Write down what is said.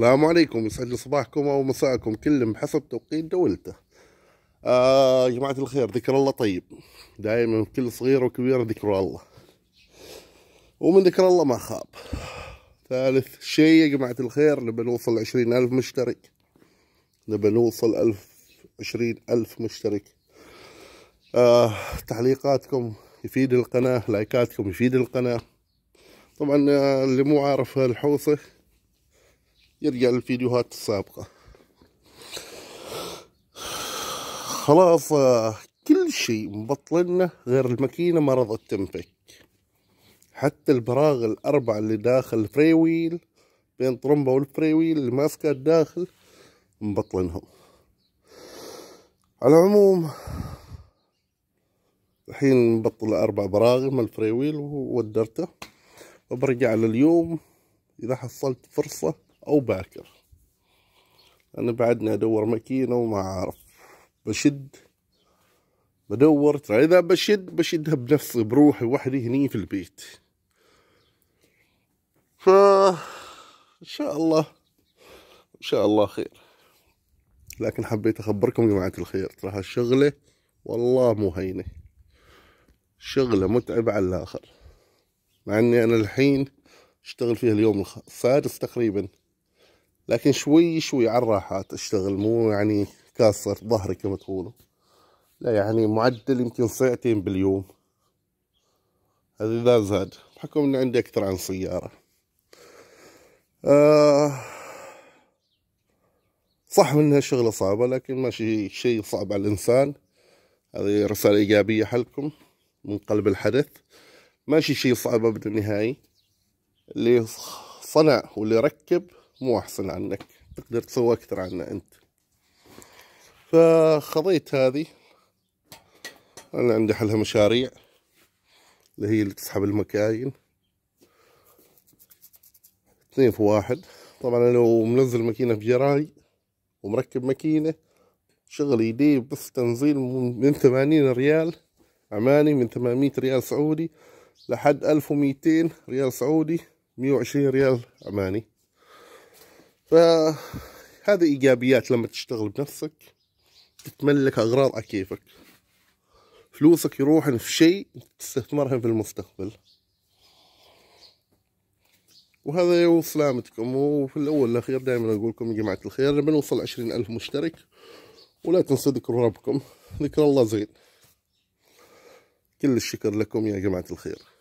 السلام عليكم يسعد لي صباحكم او مساءكم كل بحسب توقيت دولته آه جماعة الخير ذكر الله طيب دائما كل صغير وكبير ذكر الله ومن ذكر الله ما خاب ثالث شيء يا جماعة الخير نبي نوصل عشرين ألف مشترك نبي نوصل ألف عشرين ألف مشترك آه تعليقاتكم يفيد القناة لايكاتكم يفيد القناة طبعا آه، اللي مو عارف الحوصه يرجع للفيديوهات السابقة خلاص آه، كل شيء مبطلنا غير الماكينة ما رضت تنفك حتى البراغ الأربعة اللي داخل الفريويل بين طرمبة والفريويل اللي ماسكة الداخل مبطلنهم على العموم الحين مبطل أربع براغي من الفري وودرته وبرجع لليوم إذا حصلت فرصة أو باكر أنا بعدني أدور ماكينة وما أعرف بشد بدور ترى إذا بشد بشدها بنفسي بروحي وحدي هني في البيت فا إن شاء الله إن شاء الله خير لكن حبيت أخبركم جماعة الخير ترى هالشغلة والله مو هينة شغلة متعبة على الآخر مع إني أنا الحين اشتغل فيها اليوم السادس تقريبا لكن شوي شوي على الراحات اشتغل مو يعني كاسر ظهري كما تقولوا لا يعني معدل يمكن ساعتين باليوم هذا إذا زاد بحكم إن عندي أكثر عن سيارة آه صح منها شغلة صعبة لكن ماشي شيء صعب على الإنسان هذه رسالة إيجابية حلكم من قلب الحدث ماشي شيء صعب أبدا نهائي اللي صنع واللي ركب مو أحسن عنك تقدر تسوي أكثر عنا أنت فخضيت هذه أنا عندي حلها مشاريع اللي هي اللي تسحب المكاين اثنين في واحد طبعا أنا لو منزل ماكينة بجراي ومركب ماكينة شغل يدي بس تنزيل من ثمانين ريال عماني من ثمانمية ريال سعودي لحد الف وميتين ريال سعودي مية وعشرين ريال عماني فهذا إيجابيات لما تشتغل بنفسك تتملك أغراض كيفك فلوسك يروحن في شيء تستثمرها في المستقبل وهذا وسلامتكم وفي الأول والأخير دائما أقول لكم يا جماعة الخير لما نوصل عشرين ألف مشترك ولا تنسوا ذكر ربكم ذكر الله زين كل الشكر لكم يا جماعة الخير